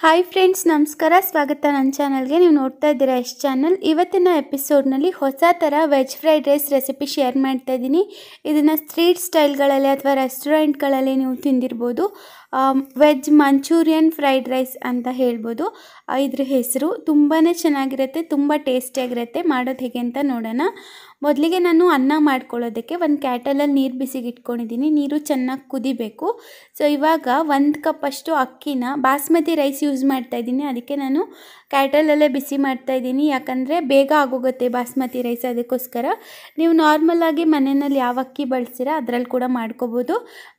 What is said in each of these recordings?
hi friends ನಮಸ್ಕಾರ ಸ್ವಾಗತ ನನ್ನ ಚಾನಲ್ಗೆ ನೀವು ನೋಡ್ತಾ ಇದ್ದೀರಾ ಎಷ್ಟು ಚಾನಲ್ ಇವತ್ತಿನ ಎಪಿಸೋಡ್ನಲ್ಲಿ ಹೊಸ ಥರ veg fried rice recipe share ಮಾಡ್ತಾ ಇದ್ದೀನಿ ಇದನ್ನು ಸ್ಟ್ರೀಟ್ ಸ್ಟೈಲ್ಗಳಲ್ಲಿ ಅಥವಾ ರೆಸ್ಟೋರೆಂಟ್ಗಳಲ್ಲಿ ನೀವು ತಿಂದಿರ್ಬೋದು ವೆಜ್ ಮಂಚೂರಿಯನ್ ಫ್ರೈಡ್ ರೈಸ್ ಅಂತ ಹೇಳ್ಬೋದು ಇದ್ರ ಹೆಸರು ತುಂಬಾ ಚೆನ್ನಾಗಿರುತ್ತೆ ತುಂಬ ಟೇಸ್ಟಿಯಾಗಿರುತ್ತೆ ಮಾಡೋದು ಹೇಗೆ ಅಂತ ನೋಡೋಣ ಮೊದಲಿಗೆ ನಾನು ಅನ್ನ ಮಾಡ್ಕೊಳ್ಳೋದಕ್ಕೆ ಒಂದು ಕ್ಯಾಟಲಲ್ಲಿ ನೀರು ಬಿಸಿಗೆ ಇಟ್ಕೊಂಡಿದ್ದೀನಿ ನೀರು ಚೆನ್ನಾಗಿ ಕುದಿಬೇಕು ಸೊ ಇವಾಗ ಒಂದು ಕಪ್ಪಷ್ಟು ಅಕ್ಕಿನ ಬಾಸ್ಮತಿ ರೈಸ್ ಯೂಸ್ ಮಾಡ್ತಾಯಿದ್ದೀನಿ ಅದಕ್ಕೆ ನಾನು ಕ್ಯಾಟಲಲ್ಲೇ ಬಿಸಿ ಮಾಡ್ತಾಯಿದ್ದೀನಿ ಯಾಕಂದರೆ ಬೇಗ ಆಗೋಗುತ್ತೆ ಬಾಸ್ಮತಿ ರೈಸ್ ಅದಕ್ಕೋಸ್ಕರ ನೀವು ನಾರ್ಮಲಾಗಿ ಮನೆಯಲ್ಲಿ ಯಾವ ಅಕ್ಕಿ ಬಳಸಿರೋ ಅದರಲ್ಲಿ ಕೂಡ ಮಾಡ್ಕೋಬೋದು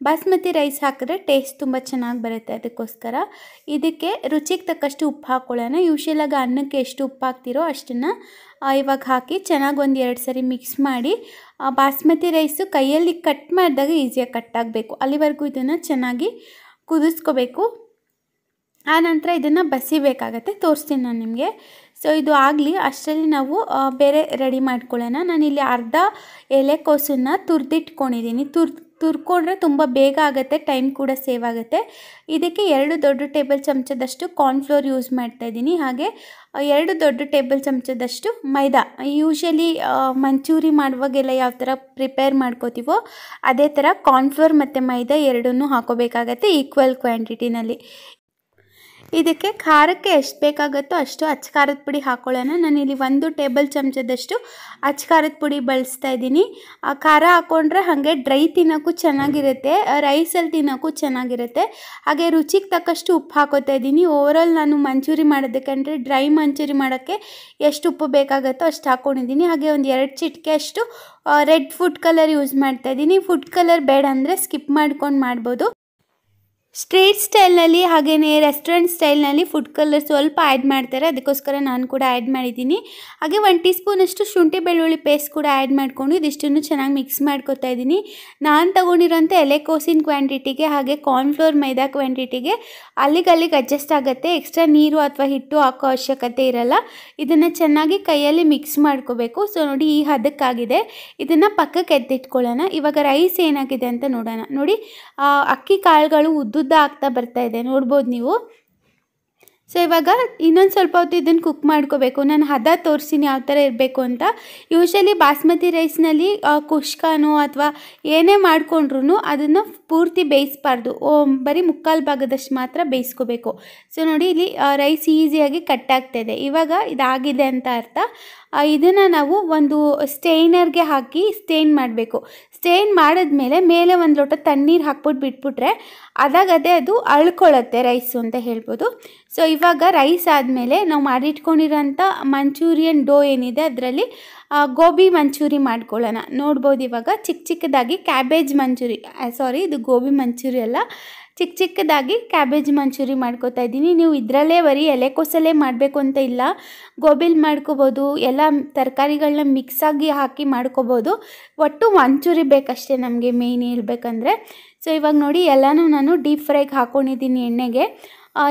ಬಾಸ್ಮತಿ ರೈಸ್ ಹಾಕಿದ್ರೆ ಟೇಸ್ಟ್ ತುಂಬ ಚೆನ್ನಾಗಿ ಬರುತ್ತೆ ಅದಕ್ಕೋಸ್ಕರ ಇದಕ್ಕೆ ರುಚಿಗೆ ತಕ್ಕಷ್ಟು ಉಪ್ಪು ಹಾಕ್ಕೊಳ್ಳೋಣ ಯೂಶಲಾಗಿ ಅನ್ನಕ್ಕೆ ಎಷ್ಟು ಉಪ್ಪು ಹಾಕ್ತಿರೋ ಅಷ್ಟನ್ನು ಇವಾಗ ಹಾಕಿ ಚೆನ್ನಾಗಿ ಒಂದು ಎರಡು ಸರಿ ಮಿಕ್ಸ್ ಮಾಡಿ ಬಾಸ್ಮತಿ ರೈಸು ಕೈಯಲ್ಲಿ ಕಟ್ ಮಾಡಿದಾಗ ಈಸಿಯಾಗಿ ಕಟ್ ಆಗಬೇಕು ಅಲ್ಲಿವರೆಗೂ ಇದನ್ನು ಚೆನ್ನಾಗಿ ಕುದಿಸ್ಕೋಬೇಕು ಆ ನಂತರ ಇದನ್ನು ಬಸಿಬೇಕಾಗತ್ತೆ ತೋರಿಸ್ತೀನಿ ನಾನು ನಿಮಗೆ ಸೊ ಇದು ಆಗಲಿ ಅಷ್ಟರಲ್ಲಿ ನಾವು ಬೇರೆ ರೆಡಿ ಮಾಡ್ಕೊಳ್ಳೋಣ ನಾನಿಲ್ಲಿ ಅರ್ಧ ಎಲೆಕೋಸನ್ನು ತುರಿದಿಟ್ಕೊಂಡಿದ್ದೀನಿ ತುರ್ದು ತುರ್ಕೊಂಡ್ರೆ ತುಂಬ ಬೇಗ ಆಗುತ್ತೆ ಟೈಮ್ ಕೂಡ ಸೇವ್ ಆಗುತ್ತೆ ಇದಕ್ಕೆ ಎರಡು ದೊಡ್ಡ ಟೇಬಲ್ ಚಮಚದಷ್ಟು ಕಾರ್ನ್ಫ್ಲೋರ್ ಯೂಸ್ ಮಾಡ್ತಾ ಇದ್ದೀನಿ ಹಾಗೆ ಎರಡು ದೊಡ್ಡ ಟೇಬಲ್ ಚಮಚದಷ್ಟು ಮೈದಾ ಯೂಶಲಿ ಮಂಚೂರಿ ಮಾಡುವಾಗೆಲ್ಲ ಯಾವ ಥರ ಪ್ರಿಪೇರ್ ಮಾಡ್ಕೋತೀವೋ ಅದೇ ಥರ ಕಾರ್ನ್ಫ್ಲೋರ್ ಮತ್ತು ಮೈದಾ ಎರಡನ್ನೂ ಹಾಕೋಬೇಕಾಗತ್ತೆ ಈಕ್ವಲ್ ಕ್ವಾಂಟಿಟಿನಲ್ಲಿ ಇದಕ್ಕೆ ಖಾರಕ್ಕೆ ಎಷ್ಟು ಬೇಕಾಗುತ್ತೋ ಅಷ್ಟು ಖಾರದ ಪುಡಿ ಹಾಕೊಳ್ಳೋಣ ನಾನಿಲ್ಲಿ ಒಂದು ಟೇಬಲ್ ಚಮಚದಷ್ಟು ಖಾರದ ಪುಡಿ ಬಳಸ್ತಾ ಇದ್ದೀನಿ ಆ ಖಾರ ಹಾಕ್ಕೊಂಡ್ರೆ ಹಾಗೆ ಡ್ರೈ ತಿನ್ನೋಕ್ಕೂ ಚೆನ್ನಾಗಿರುತ್ತೆ ರೈಸಲ್ಲಿ ತಿನ್ನೋಕ್ಕೂ ಚೆನ್ನಾಗಿರುತ್ತೆ ಹಾಗೆ ರುಚಿಗೆ ತಕ್ಕಷ್ಟು ಉಪ್ಪು ಹಾಕೋತಾ ಇದ್ದೀನಿ ಓವರಾಲ್ ನಾನು ಮಂಚೂರಿ ಮಾಡೋದಕ್ಕೆ ಅಂದರೆ ಡ್ರೈ ಮಂಚೂರಿ ಮಾಡೋಕ್ಕೆ ಎಷ್ಟು ಉಪ್ಪು ಬೇಕಾಗುತ್ತೋ ಅಷ್ಟು ಹಾಕ್ಕೊಂಡಿದ್ದೀನಿ ಹಾಗೆ ಒಂದು ಎರಡು ಚಿಟಿಕೆ ಅಷ್ಟು ರೆಡ್ ಫುಡ್ ಕಲರ್ ಯೂಸ್ ಮಾಡ್ತಾ ಇದ್ದೀನಿ ಫುಡ್ ಕಲರ್ ಬೇಡ ಅಂದರೆ ಸ್ಕಿಪ್ ಮಾಡ್ಕೊಂಡು ಮಾಡ್ಬೋದು ಸ್ಟ್ರೀಟ್ ಸ್ಟೈಲ್ನಲ್ಲಿ ಹಾಗೆಯೇ ರೆಸ್ಟೋರೆಂಟ್ ಸ್ಟೈಲ್ನಲ್ಲಿ ಫುಡ್ ಕಲರ್ ಸ್ವಲ್ಪ ಆ್ಯಡ್ ಮಾಡ್ತಾರೆ ಅದಕ್ಕೋಸ್ಕರ ನಾನು ಕೂಡ ಆ್ಯಡ್ ಮಾಡಿದ್ದೀನಿ ಹಾಗೆ ಒನ್ ಟೀ ಸ್ಪೂನಷ್ಟು ಶುಂಠಿ ಬೆಳ್ಳುಳ್ಳಿ ಪೇಸ್ಟ್ ಕೂಡ ಆ್ಯಡ್ ಮಾಡಿಕೊಂಡು ಇದಿಷ್ಟನ್ನು ಚೆನ್ನಾಗಿ ಮಿಕ್ಸ್ ಮಾಡ್ಕೊತಾ ಇದ್ದೀನಿ ನಾನು ತೊಗೊಂಡಿರೋಂಥ ಎಲೆಕೋಸಿನ ಕ್ವಾಂಟಿಟಿಗೆ ಹಾಗೆ ಕಾರ್ನ್ಫ್ಲೋರ್ ಮೈದಾ ಕ್ವಾಂಟಿಟಿಗೆ ಅಲ್ಲಿಗೆ ಅಡ್ಜಸ್ಟ್ ಆಗುತ್ತೆ ಎಕ್ಸ್ಟ್ರಾ ನೀರು ಅಥವಾ ಹಿಟ್ಟು ಹಾಕೋ ಅವಶ್ಯಕತೆ ಇರಲ್ಲ ಇದನ್ನು ಚೆನ್ನಾಗಿ ಕೈಯಲ್ಲಿ ಮಿಕ್ಸ್ ಮಾಡ್ಕೋಬೇಕು ಸೊ ನೋಡಿ ಈ ಹದಕ್ಕಾಗಿದೆ ಇದನ್ನು ಪಕ್ಕಕ್ಕೆ ಎದ್ದಿಟ್ಕೊಳ್ಳೋಣ ಇವಾಗ ರೈಸ್ ಏನಾಗಿದೆ ಅಂತ ನೋಡೋಣ ನೋಡಿ ಅಕ್ಕಿ ಕಾಳುಗಳು ಉದ್ದು ಉದ್ದ ಆಗ್ತಾ ಬರ್ತಾ ಇದೆ ನೋಡ್ಬೋದು ನೀವು ಸೊ ಇವಾಗ ಇನ್ನೊಂದು ಸ್ವಲ್ಪ ಹೊತ್ತು ಇದನ್ನು ಕುಕ್ ಮಾಡ್ಕೋಬೇಕು ನಾನು ಹದ ತೋರಿಸಿನಿ ಯಾವ ಥರ ಇರಬೇಕು ಅಂತ ಯೂಶಲಿ ಬಾಸ್ಮತಿ ರೈಸ್ನಲ್ಲಿ ಕುಷ್ಕಾನು ಅಥವಾ ಏನೇ ಮಾಡಿಕೊಂಡ್ರು ಅದನ್ನು ಪೂರ್ತಿ ಬೇಯಿಸಬಾರ್ದು ಬರೀ ಮುಕ್ಕಾಲು ಭಾಗದಷ್ಟು ಮಾತ್ರ ಬೇಯಿಸ್ಕೋಬೇಕು ಸೊ ನೋಡಿ ಇಲ್ಲಿ ರೈಸ್ ಈಸಿಯಾಗಿ ಕಟ್ ಆಗ್ತಾಯಿದೆ ಇವಾಗ ಇದಾಗಿದೆ ಅಂತ ಅರ್ಥ ಇದನ್ನು ನಾವು ಒಂದು ಸ್ಟೇನರ್ಗೆ ಹಾಕಿ ಸ್ಟೇನ್ ಮಾಡಬೇಕು ಸ್ಟೇನ್ ಮಾಡಿದ್ಮೇಲೆ ಮೇಲೆ ಒಂದು ಲೋಟ ತಣ್ಣೀರು ಹಾಕ್ಬಿಟ್ಟು ಬಿಟ್ಬಿಟ್ರೆ ಅದಾಗದೇ ಅದು ಅಳ್ಕೊಳ್ಳುತ್ತೆ ರೈಸು ಅಂತ ಹೇಳ್ಬೋದು ಸೊ ಇವಾಗ ರೈಸ್ ಆದಮೇಲೆ ನಾವು ಮಾಡಿಟ್ಕೊಂಡಿರೋಂಥ ಮಂಚೂರಿಯನ್ ಡೋ ಏನಿದೆ ಅದರಲ್ಲಿ ಗೋಬಿ ಮಂಚೂರಿ ಮಾಡ್ಕೊಳ್ಳೋಣ ನೋಡ್ಬೋದು ಇವಾಗ ಚಿಕ್ಕ ಚಿಕ್ಕದಾಗಿ ಕ್ಯಾಬೇಜ್ ಮಂಚೂರಿ ಸಾರಿ ಇದು ಗೋಬಿ ಮಂಚೂರಿ ಅಲ್ಲ ಚಿಕ್ಕ ಚಿಕ್ಕದಾಗಿ ಕ್ಯಾಬೇಜ್ ಮಂಚೂರಿ ಮಾಡ್ಕೋತಾ ಇದ್ದೀನಿ ನೀವು ಇದರಲ್ಲೇ ಬರೀ ಎಲೆಕೋಸಲ್ಲೇ ಮಾಡಬೇಕು ಅಂತ ಇಲ್ಲ ಗೋಬಿಲಿ ಮಾಡ್ಕೋಬೋದು ಎಲ್ಲ ತರಕಾರಿಗಳನ್ನ ಮಿಕ್ಸಾಗಿ ಹಾಕಿ ಮಾಡ್ಕೋಬೋದು ಒಟ್ಟು ಮಂಚೂರಿ ಬೇಕಷ್ಟೇ ನಮಗೆ ಮೇಯ್ನ್ ಹೇಳ್ಬೇಕಂದ್ರೆ ಸೊ ಇವಾಗ ನೋಡಿ ಎಲ್ಲನೂ ನಾನು ಡೀಪ್ ಫ್ರೈಗೆ ಹಾಕ್ಕೊಂಡಿದ್ದೀನಿ ಎಣ್ಣೆಗೆ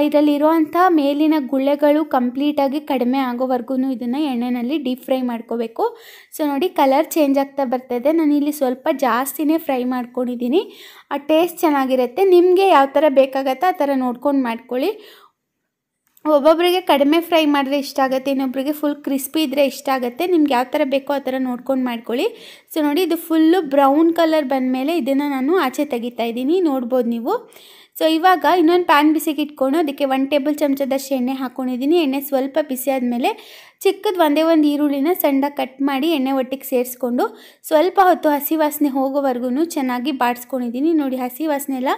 ಇದರಲ್ಲಿರುವಂಥ ಮೇಲಿನ ಗುಳ್ಳೆಗಳು ಕಂಪ್ಲೀಟಾಗಿ ಕಡಿಮೆ ಆಗೋವರೆಗೂ ಇದನ್ನು ಎಣ್ಣೆಯಲ್ಲಿ ಡೀಪ್ ಫ್ರೈ ಮಾಡ್ಕೋಬೇಕು ಸೊ ನೋಡಿ ಕಲರ್ ಚೇಂಜ್ ಆಗ್ತಾ ಬರ್ತಾಯಿದೆ ನಾನು ಇಲ್ಲಿ ಸ್ವಲ್ಪ ಜಾಸ್ತಿನೇ ಫ್ರೈ ಮಾಡ್ಕೊಂಡಿದ್ದೀನಿ ಆ ಟೇಸ್ಟ್ ಚೆನ್ನಾಗಿರುತ್ತೆ ನಿಮಗೆ ಯಾವ ಥರ ಬೇಕಾಗತ್ತೆ ಆ ಥರ ನೋಡ್ಕೊಂಡು ಮಾಡ್ಕೊಳ್ಳಿ ಒಬ್ಬೊಬ್ಬರಿಗೆ ಕಡಿಮೆ ಫ್ರೈ ಮಾಡಿದ್ರೆ ಇಷ್ಟ ಆಗುತ್ತೆ ಇನ್ನೊಬ್ಬರಿಗೆ ಫುಲ್ ಕ್ರಿಸ್ಪಿ ಇದ್ದರೆ ಇಷ್ಟ ಆಗುತ್ತೆ ನಿಮ್ಗೆ ಯಾವ ಥರ ಬೇಕೋ ಆ ಥರ ನೋಡ್ಕೊಂಡು ಮಾಡ್ಕೊಳ್ಳಿ ಸೊ ನೋಡಿ ಇದು ಫುಲ್ಲು ಬ್ರೌನ್ ಕಲರ್ ಬಂದಮೇಲೆ ಇದನ್ನು ನಾನು ಆಚೆ ತೆಗಿತಾ ಇದ್ದೀನಿ ನೋಡ್ಬೋದು ನೀವು ಸೊ ಇವಾಗ ಇನ್ನೊಂದು ಪ್ಯಾನ್ ಬಿಸಿಗೆ ಇಟ್ಕೊಂಡು ಅದಕ್ಕೆ ಒನ್ ಟೇಬಲ್ ಚಮಚದಷ್ಟು ಎಣ್ಣೆ ಹಾಕೊಂಡಿದ್ದೀನಿ ಎಣ್ಣೆ ಸ್ವಲ್ಪ ಬಿಸಿ ಆದಮೇಲೆ ಚಿಕ್ಕದು ಒಂದೇ ಒಂದು ಈರುಳ್ಳಿನ ಸಣ್ಣ ಕಟ್ ಮಾಡಿ ಎಣ್ಣೆ ಒಟ್ಟಿಗೆ ಸೇರಿಸ್ಕೊಂಡು ಸ್ವಲ್ಪ ಹೊತ್ತು ಹಸಿ ವಾಸನೆ ಹೋಗೋವರೆಗೂ ಚೆನ್ನಾಗಿ ಬಾಡಿಸ್ಕೊಂಡಿದ್ದೀನಿ ನೋಡಿ ಹಸಿ ವಾಸನೆ ಎಲ್ಲ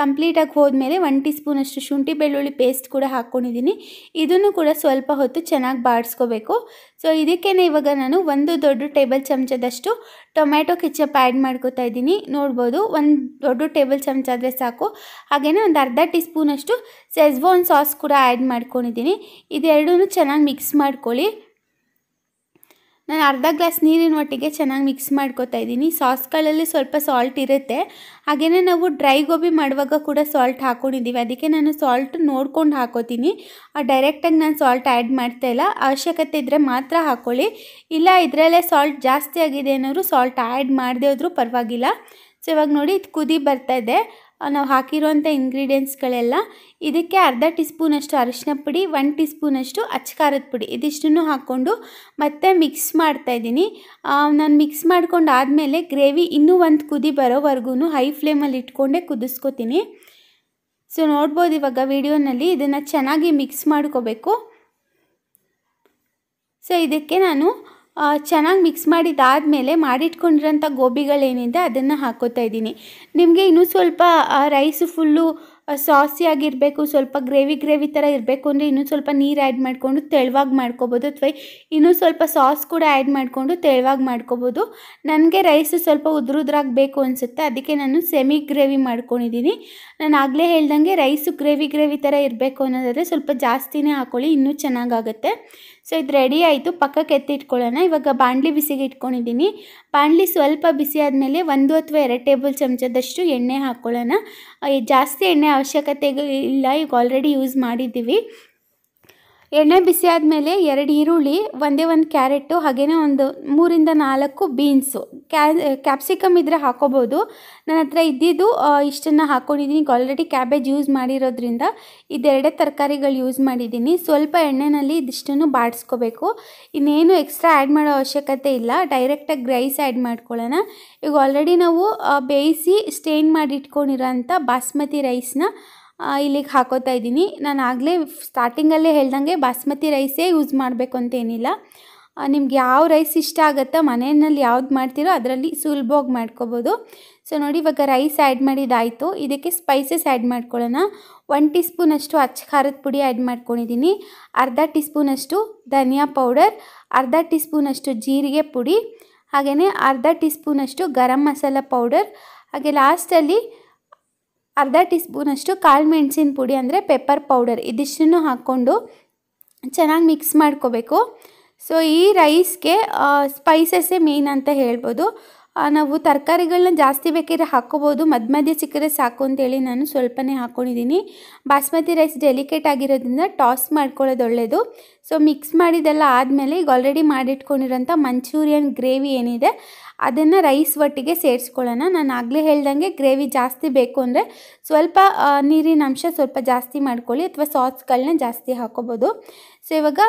ಕಂಪ್ಲೀಟಾಗಿ ಹೋದ್ಮೇಲೆ ಒನ್ ಟೀ ಸ್ಪೂನಷ್ಟು ಶುಂಠಿ ಬೆಳ್ಳುಳ್ಳಿ ಪೇಸ್ಟ್ ಕೂಡ ಹಾಕ್ಕೊಂಡಿದ್ದೀನಿ ಇದನ್ನು ಕೂಡ ಸ್ವಲ್ಪ ಹೊತ್ತು ಚೆನ್ನಾಗಿ ಬಾಡಿಸ್ಕೋಬೇಕು ಸೊ ಇದಕ್ಕೇ ಇವಾಗ ನಾನು ಒಂದು ದೊಡ್ಡ ಟೇಬಲ್ ಚಮಚದಷ್ಟು ಟೊಮ್ಯಾಟೊ ಕೆಚಪ್ ಆ್ಯಡ್ ಮಾಡ್ಕೋತಾ ಇದ್ದೀನಿ ನೋಡ್ಬೋದು ಒಂದು ದೊಡ್ಡ ಟೇಬಲ್ ಚಮಚ ಆದರೆ ಸಾಕು ಹಾಗೆಯೇ ಒಂದು ಅರ್ಧ ಟೀ ಸ್ಪೂನಷ್ಟು ಸೆಸ್ವಾನ್ ಸಾಸ್ ಕೂಡ ಆ್ಯಡ್ ಮಾಡ್ಕೊಂಡಿದ್ದೀನಿ ಇದೆರಡೂ ಚೆನ್ನಾಗಿ ಮಿಕ್ಸ್ ಮಾಡ್ಕೊಳ್ಳಿ ನಾನು ಅರ್ಧ ಗ್ಲಾಸ್ ನೀರಿನ ಒಟ್ಟಿಗೆ ಚೆನ್ನಾಗಿ ಮಿಕ್ಸ್ ಮಾಡ್ಕೋತಾ ಇದ್ದೀನಿ ಸಾಸ್ಗಳಲ್ಲಿ ಸ್ವಲ್ಪ ಸಾಲ್ಟ್ ಇರುತ್ತೆ ಹಾಗೆಯೇ ನಾವು ಡ್ರೈ ಗೋಬಿ ಮಾಡುವಾಗ ಕೂಡ ಸಾಲ್ಟ್ ಹಾಕ್ಕೊಂಡಿದ್ದೀವಿ ಅದಕ್ಕೆ ನಾನು ಸಾಲ್ಟ್ ನೋಡ್ಕೊಂಡು ಹಾಕೋತೀನಿ ಡೈರೆಕ್ಟಾಗಿ ನಾನು ಸಾಲ್ಟ್ ಆ್ಯಡ್ ಮಾಡ್ತಾ ಇಲ್ಲ ಅವಶ್ಯಕತೆ ಇದ್ದರೆ ಮಾತ್ರ ಹಾಕ್ಕೊಳ್ಳಿ ಇಲ್ಲ ಇದರಲ್ಲೇ ಸಾಲ್ಟ್ ಜಾಸ್ತಿ ಆಗಿದೆ ಅನ್ನೋರು ಸಾಲ್ಟ್ ಆ್ಯಡ್ ಮಾಡದೇ ಹೋದರೂ ಪರವಾಗಿಲ್ಲ ಸೊ ಇವಾಗ ನೋಡಿ ಇದು ಕುದಿ ಬರ್ತಾ ಇದೆ ನಾವು ಹಾಕಿರುವಂಥ ಇಂಗ್ರೀಡಿಯೆಂಟ್ಸ್ಗಳೆಲ್ಲ ಇದಕ್ಕೆ ಅರ್ಧ ಟೀ ಸ್ಪೂನಷ್ಟು ಅರಿಶಿನ ಪುಡಿ ಒನ್ ಟೀ ಸ್ಪೂನಷ್ಟು ಅಚ್ಚಕಾರದ ಪುಡಿ ಇದಿಷ್ಟನ್ನು ಹಾಕ್ಕೊಂಡು ಮತ್ತೆ ಮಿಕ್ಸ್ ಮಾಡ್ತಾ ಇದ್ದೀನಿ ನಾನು ಮಿಕ್ಸ್ ಮಾಡ್ಕೊಂಡು ಆದಮೇಲೆ ಗ್ರೇವಿ ಇನ್ನೂ ಒಂದು ಕುದಿ ಬರೋವರೆಗೂ ಹೈ ಫ್ಲೇಮಲ್ಲಿ ಇಟ್ಕೊಂಡೇ ಕುದಿಸ್ಕೊತೀನಿ ಸೊ ನೋಡ್ಬೋದು ಇವಾಗ ವಿಡಿಯೋನಲ್ಲಿ ಇದನ್ನು ಚೆನ್ನಾಗಿ ಮಿಕ್ಸ್ ಮಾಡ್ಕೋಬೇಕು ಸೊ ಇದಕ್ಕೆ ನಾನು ಚೆನ್ನಾಗಿ ಮಿಕ್ಸ್ ಮಾಡಿದ್ದಾದಮೇಲೆ ಮಾಡಿಟ್ಕೊಂಡಿರೋಂಥ ಗೋಬಿಗಳೇನಿದೆ ಅದನ್ನು ಹಾಕೋತಾ ಇದ್ದೀನಿ ನಿಮಗೆ ಇನ್ನೂ ಸ್ವಲ್ಪ ರೈಸು ಫುಲ್ಲು ಸಾಸಿಯಾಗಿರಬೇಕು ಸ್ವಲ್ಪ ಗ್ರೇವಿ ಗ್ರೇವಿ ಥರ ಇರಬೇಕು ಅಂದರೆ ಇನ್ನೂ ಸ್ವಲ್ಪ ನೀರು ಆ್ಯಡ್ ಮಾಡಿಕೊಂಡು ತೆಳುವಾಗಿ ಮಾಡ್ಕೋಬೋದು ಅಥವಾ ಇನ್ನೂ ಸ್ವಲ್ಪ ಸಾಸ್ ಕೂಡ ಆ್ಯಡ್ ಮಾಡಿಕೊಂಡು ತೆಳುವಾಗಿ ಮಾಡ್ಕೋಬೋದು ನನಗೆ ರೈಸು ಸ್ವಲ್ಪ ಉದುರುದ್ರಾಗಿ ಬೇಕು ಅನಿಸುತ್ತೆ ಅದಕ್ಕೆ ನಾನು ಸೆಮಿ ಗ್ರೇವಿ ಮಾಡ್ಕೊಂಡಿದ್ದೀನಿ ನಾನು ಆಗಲೇ ಹೇಳ್ದಂಗೆ ರೈಸು ಗ್ರೇವಿ ಗ್ರೇವಿ ಥರ ಇರಬೇಕು ಅನ್ನೋದಾದರೆ ಸ್ವಲ್ಪ ಜಾಸ್ತಿನೇ ಹಾಕೊಳ್ಳಿ ಇನ್ನೂ ಚೆನ್ನಾಗಾಗುತ್ತೆ ಸೊ ಇದು ರೆಡಿ ಆಯಿತು ಪಕ್ಕಕ್ಕೆ ಎತ್ತಿಟ್ಕೊಳ್ಳೋಣ ಇವಾಗ ಬಾಣಲಿ ಬಿಸಿಗೆ ಇಟ್ಕೊಂಡಿದ್ದೀನಿ ಬಾಣಲಿ ಸ್ವಲ್ಪ ಬಿಸಿ ಆದಮೇಲೆ ಒಂದು ಅಥವಾ ಎರಡು ಟೇಬಲ್ ಚಮಚದಷ್ಟು ಎಣ್ಣೆ ಹಾಕ್ಕೊಳ್ಳೋಣ ಜಾಸ್ತಿ ಎಣ್ಣೆ ಅವಶ್ಯಕತೆ ಇಲ್ಲ ಈಗ ಆಲ್ರೆಡಿ ಯೂಸ್ ಮಾಡಿದ್ದೀವಿ ಎಣ್ಣೆ ಬಿಸಿ ಆದಮೇಲೆ ಎರಡು ಈರುಳ್ಳಿ ಒಂದೇ ಒಂದು ಕ್ಯಾರೆಟು ಹಾಗೆಯೇ ಒಂದು ಮೂರಿಂದ ನಾಲ್ಕು ಬೀನ್ಸು ಕ್ಯಾ ಕ್ಯಾಪ್ಸಿಕಮ್ ಇದ್ದರೆ ಹಾಕೋಬೋದು ನನ್ನ ಹತ್ರ ಇದ್ದಿದ್ದು ಇಷ್ಟನ್ನು ಹಾಕ್ಕೊಂಡಿದ್ದೀನಿ ಈಗ ಆಲ್ರೆಡಿ ಕ್ಯಾಬೇಜ್ ಯೂಸ್ ಮಾಡಿರೋದ್ರಿಂದ ಇದೆರಡೇ ತರಕಾರಿಗಳು ಯೂಸ್ ಮಾಡಿದ್ದೀನಿ ಸ್ವಲ್ಪ ಎಣ್ಣೆನಲ್ಲಿ ಇದಿಷ್ಟನ್ನು ಬಾಡಿಸ್ಕೋಬೇಕು ಇನ್ನೇನು ಎಕ್ಸ್ಟ್ರಾ ಆ್ಯಡ್ ಮಾಡೋ ಅವಶ್ಯಕತೆ ಇಲ್ಲ ಡೈರೆಕ್ಟಾಗಿ ರೈಸ್ ಆ್ಯಡ್ ಮಾಡ್ಕೊಳ್ಳೋಣ ಈಗ ಆಲ್ರೆಡಿ ನಾವು ಬೇಯಿಸಿ ಸ್ಟೇನ್ ಮಾಡಿ ಇಟ್ಕೊಂಡಿರೋ ಅಂಥ ಬಾಸ್ಮತಿ ರೈಸ್ನ ಇಲ್ಲಿಗೆ ಹಾಕೋತಾ ಇದ್ದೀನಿ ನಾನು ಆಗಲೇ ಸ್ಟಾರ್ಟಿಂಗಲ್ಲೇ ಹೇಳ್ದಂಗೆ ಬಾಸ್ಮತಿ ರೈಸೇ ಯೂಸ್ ಮಾಡಬೇಕು ಅಂತೇನಿಲ್ಲ ನಿಮ್ಗೆ ಯಾವ ರೈಸ್ ಇಷ್ಟ ಆಗುತ್ತಾ ಮನೆಯಲ್ಲಿ ಯಾವ್ದು ಮಾಡ್ತೀರೋ ಅದರಲ್ಲಿ ಸುಲಭವಾಗಿ ಮಾಡ್ಕೋಬೋದು ಸೊ ನೋಡಿ ಇವಾಗ ರೈಸ್ ಆ್ಯಡ್ ಮಾಡಿದ್ದಾಯಿತು ಇದಕ್ಕೆ ಸ್ಪೈಸಸ್ ಆ್ಯಡ್ ಮಾಡ್ಕೊಳ್ಳೋಣ ಒನ್ ಟೀ ಸ್ಪೂನಷ್ಟು ಅಚ್ಚ ಖಾರದ ಪುಡಿ ಆ್ಯಡ್ ಮಾಡ್ಕೊಂಡಿದ್ದೀನಿ ಅರ್ಧ ಟೀ ಸ್ಪೂನಷ್ಟು ಧನಿಯಾ ಪೌಡರ್ ಅರ್ಧ ಟೀ ಸ್ಪೂನಷ್ಟು ಜೀರಿಗೆ ಪುಡಿ ಹಾಗೆಯೇ ಅರ್ಧ ಟೀ ಸ್ಪೂನಷ್ಟು ಗರಂ ಮಸಾಲ ಪೌಡರ್ ಹಾಗೆ ಲಾಸ್ಟಲ್ಲಿ ಅರ್ಧ ಟೀ ಸ್ಪೂನಷ್ಟು ಕಾಳು ಮೆಣಸಿನ ಪುಡಿ ಅಂದರೆ ಪೆಪ್ಪರ್ ಪೌಡರ್ ಇದಿಷ್ಟನ್ನು ಹಾಕ್ಕೊಂಡು ಚೆನ್ನಾಗಿ ಮಿಕ್ಸ್ ಮಾಡ್ಕೋಬೇಕು ಸೊ ಈ ರೈಸ್ಗೆ ಸ್ಪೈಸಸ್ಸೇ ಮೇನ್ ಅಂತ ಹೇಳ್ಬೋದು ನಾವು ತರಕಾರಿಗಳನ್ನ ಜಾಸ್ತಿ ಬೇಕಿದ್ರೆ ಹಾಕೋಬೋದು ಮಧ್ಯ ಮಧ್ಯ ಸಿಕ್ಕರೆ ಸಾಕು ಅಂತೇಳಿ ನಾನು ಸ್ವಲ್ಪನೇ ಹಾಕ್ಕೊಂಡಿದ್ದೀನಿ ಬಾಸ್ಮತಿ ರೈಸ್ ಡೆಲಿಕೇಟ್ ಆಗಿರೋದ್ರಿಂದ ಟಾಸ್ ಮಾಡ್ಕೊಳ್ಳೋದು ಒಳ್ಳೆಯದು ಸೊ ಮಿಕ್ಸ್ ಮಾಡಿದೆಲ್ಲ ಆದಮೇಲೆ ಈಗ ಆಲ್ರೆಡಿ ಮಾಡಿಟ್ಕೊಂಡಿರೋಂಥ ಮಂಚೂರಿಯನ್ ಗ್ರೇವಿ ಏನಿದೆ ಅದನ್ನು ರೈಸ್ ಒಟ್ಟಿಗೆ ಸೇರಿಸ್ಕೊಳ್ಳೋಣ ನಾನು ಆಗಲೇ ಹೇಳ್ದಂಗೆ ಗ್ರೇವಿ ಜಾಸ್ತಿ ಬೇಕು ಅಂದರೆ ಸ್ವಲ್ಪ ನೀರಿನ ಅಂಶ ಸ್ವಲ್ಪ ಜಾಸ್ತಿ ಮಾಡ್ಕೊಳ್ಳಿ ಅಥವಾ ಸಾಸ್ಗಳನ್ನ ಜಾಸ್ತಿ ಹಾಕೋಬೋದು ಸೊ ಇವಾಗ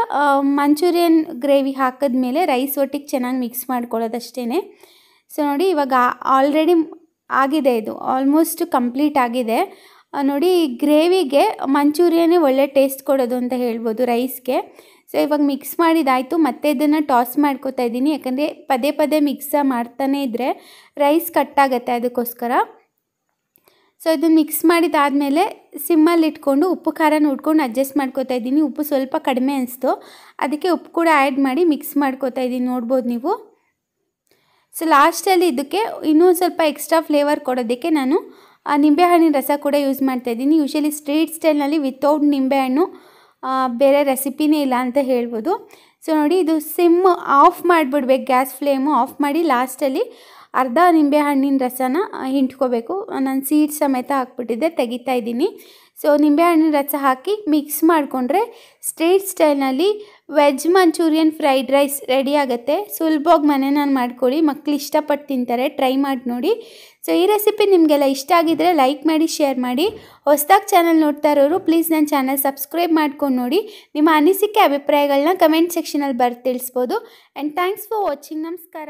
ಮಂಚೂರಿಯನ್ ಗ್ರೇವಿ ಹಾಕಿದ್ಮೇಲೆ ರೈಸ್ ಒಟ್ಟಿಗೆ ಚೆನ್ನಾಗಿ ಮಿಕ್ಸ್ ಮಾಡ್ಕೊಳ್ಳೋದಷ್ಟೇ ಸೊ ನೋಡಿ ಇವಾಗ ಆಲ್ರೆಡಿ ಆಗಿದೆ ಇದು ಆಲ್ಮೋಸ್ಟ್ ಕಂಪ್ಲೀಟ್ ಆಗಿದೆ ನೋಡಿ ಗ್ರೇವಿಗೆ ಮಂಚೂರಿಯನೇ ಒಳ್ಳೆ ಟೇಸ್ಟ್ ಕೊಡೋದು ಅಂತ ಹೇಳ್ಬೋದು ರೈಸ್ಗೆ ಸೊ ಇವಾಗ ಮಿಕ್ಸ್ ಮಾಡಿದಾಯಿತು ಮತ್ತೆ ಇದನ್ನು ಟಾಸ್ ಮಾಡ್ಕೋತಾ ಇದ್ದೀನಿ ಯಾಕಂದರೆ ಪದೇ ಪದೇ ಮಿಕ್ಸ ಮಾಡ್ತಾನೇ ಇದ್ದರೆ ರೈಸ್ ಕಟ್ಟಾಗತ್ತೆ ಅದಕ್ಕೋಸ್ಕರ ಸೊ ಇದು ಮಿಕ್ಸ್ ಮಾಡಿದಾದಮೇಲೆ ಸಿಮ್ಮಲ್ಲಿ ಇಟ್ಕೊಂಡು ಉಪ್ಪು ಖಾರನ ಉಟ್ಕೊಂಡು ಅಡ್ಜಸ್ಟ್ ಮಾಡ್ಕೋತಾ ಇದ್ದೀನಿ ಉಪ್ಪು ಸ್ವಲ್ಪ ಕಡಿಮೆ ಅನಿಸ್ತು ಅದಕ್ಕೆ ಉಪ್ಪು ಕೂಡ ಆ್ಯಡ್ ಮಾಡಿ ಮಿಕ್ಸ್ ಮಾಡ್ಕೋತಾ ಇದ್ದೀನಿ ನೋಡ್ಬೋದು ನೀವು ಸೊ ಲಾಸ್ಟಲ್ಲಿ ಇದಕ್ಕೆ ಇನ್ನೂ ಸ್ವಲ್ಪ ಎಕ್ಸ್ಟ್ರಾ ಫ್ಲೇವರ್ ಕೊಡೋದಕ್ಕೆ ನಾನು ನಿಂಬೆಹಣ್ಣಿನ ರಸ ಕೂಡ ಯೂಸ್ ಮಾಡ್ತಾಯಿದ್ದೀನಿ ಯೂಶಲಿ ಸ್ಟ್ರೀಟ್ ಸ್ಟೈಲ್ನಲ್ಲಿ ವಿತೌಟ್ ನಿಂಬೆಹಣ್ಣು ಬೇರೆ ರೆಸಿಪಿನೇ ಇಲ್ಲ ಅಂತ ಹೇಳ್ಬೋದು ಸೊ ನೋಡಿ ಇದು ಸಿಮ್ ಆಫ್ ಮಾಡಿಬಿಡ್ಬೇಕು ಗ್ಯಾಸ್ ಫ್ಲೇಮು ಆಫ್ ಮಾಡಿ ಲಾಸ್ಟಲ್ಲಿ ಅರ್ಧ ನಿಂಬೆಹಣ್ಣಿನ ರಸನ ಹಿಂಟ್ಕೋಬೇಕು ನಾನು ಸೀಡ್ಸ್ ಸಮೇತ ಹಾಕ್ಬಿಟ್ಟಿದ್ದೆ ತೆಗಿತಾ ಇದ್ದೀನಿ ಸೊ ನಿಂಬೆಹಣ್ಣಿನ ರಸ ಹಾಕಿ ಮಿಕ್ಸ್ ಮಾಡಿಕೊಂಡ್ರೆ ಸ್ಟ್ರೀಟ್ ಸ್ಟೈಲ್ನಲ್ಲಿ veg Manchurian fried rice ready ಆಗುತ್ತೆ ಸುಲಭವಾಗಿ ನಾನು ಮಾಡ್ಕೊಳ್ಳಿ ಮಕ್ಕಳು ಇಷ್ಟಪಟ್ಟು ತಿಂತಾರೆ ಟ್ರೈ ಮಾಡಿ ನೋಡಿ ಸೊ ಈ ರೆಸಿಪಿ ನಿಮಗೆಲ್ಲ ಇಷ್ಟ ಆಗಿದ್ದರೆ ಲೈಕ್ ಮಾಡಿ ಶೇರ್ ಮಾಡಿ ಹೊಸದಾಗಿ ಚಾನಲ್ ನೋಡ್ತಾ ಇರೋರು ಪ್ಲೀಸ್ ನನ್ನ ಚಾನಲ್ ಸಬ್ಸ್ಕ್ರೈಬ್ ಮಾಡ್ಕೊಂಡು ನೋಡಿ ನಿಮ್ಮ ಅನಿಸಿಕೆ ಅಭಿಪ್ರಾಯಗಳನ್ನ ಕಮೆಂಟ್ ಸೆಕ್ಷನಲ್ಲಿ ಬರ್ ತಿಳಿಸ್ಬೋದು ಆ್ಯಂಡ್ ಥ್ಯಾಂಕ್ಸ್ ಫಾರ್ ವಾಚಿಂಗ್ ನಮಸ್ಕಾರ